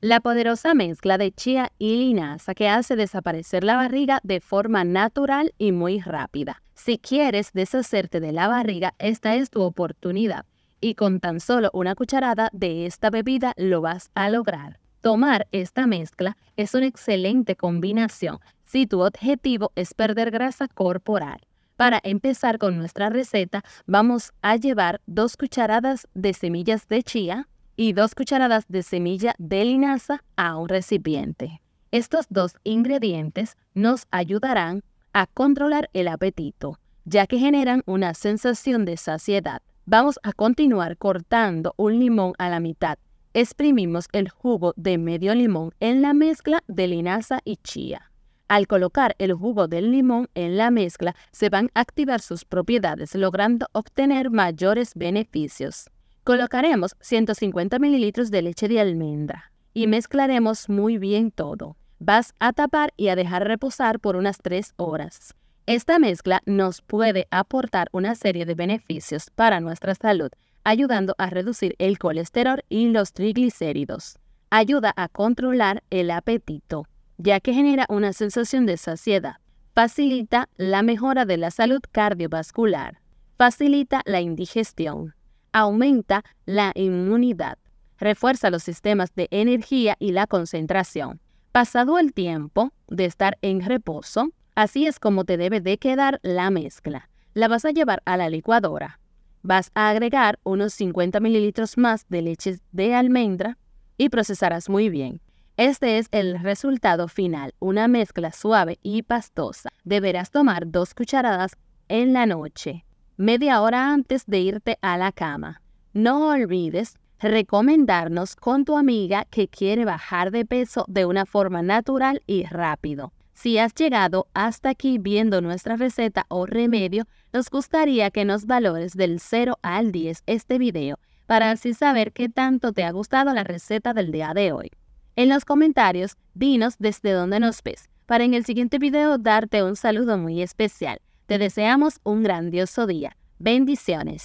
La poderosa mezcla de chía y linaza que hace desaparecer la barriga de forma natural y muy rápida. Si quieres deshacerte de la barriga, esta es tu oportunidad y con tan solo una cucharada de esta bebida lo vas a lograr. Tomar esta mezcla es una excelente combinación si tu objetivo es perder grasa corporal. Para empezar con nuestra receta, vamos a llevar dos cucharadas de semillas de chía, y dos cucharadas de semilla de linaza a un recipiente. Estos dos ingredientes nos ayudarán a controlar el apetito, ya que generan una sensación de saciedad. Vamos a continuar cortando un limón a la mitad. Exprimimos el jugo de medio limón en la mezcla de linaza y chía. Al colocar el jugo del limón en la mezcla, se van a activar sus propiedades, logrando obtener mayores beneficios. Colocaremos 150 mililitros de leche de almendra y mezclaremos muy bien todo. Vas a tapar y a dejar reposar por unas 3 horas. Esta mezcla nos puede aportar una serie de beneficios para nuestra salud, ayudando a reducir el colesterol y los triglicéridos. Ayuda a controlar el apetito, ya que genera una sensación de saciedad. Facilita la mejora de la salud cardiovascular. Facilita la indigestión aumenta la inmunidad, refuerza los sistemas de energía y la concentración. Pasado el tiempo de estar en reposo, así es como te debe de quedar la mezcla. La vas a llevar a la licuadora. Vas a agregar unos 50 mililitros más de leche de almendra y procesarás muy bien. Este es el resultado final, una mezcla suave y pastosa. Deberás tomar dos cucharadas en la noche media hora antes de irte a la cama. No olvides recomendarnos con tu amiga que quiere bajar de peso de una forma natural y rápido. Si has llegado hasta aquí viendo nuestra receta o remedio, nos gustaría que nos valores del 0 al 10 este video para así saber qué tanto te ha gustado la receta del día de hoy. En los comentarios, dinos desde dónde nos ves, para en el siguiente video darte un saludo muy especial. Te deseamos un grandioso día. Bendiciones.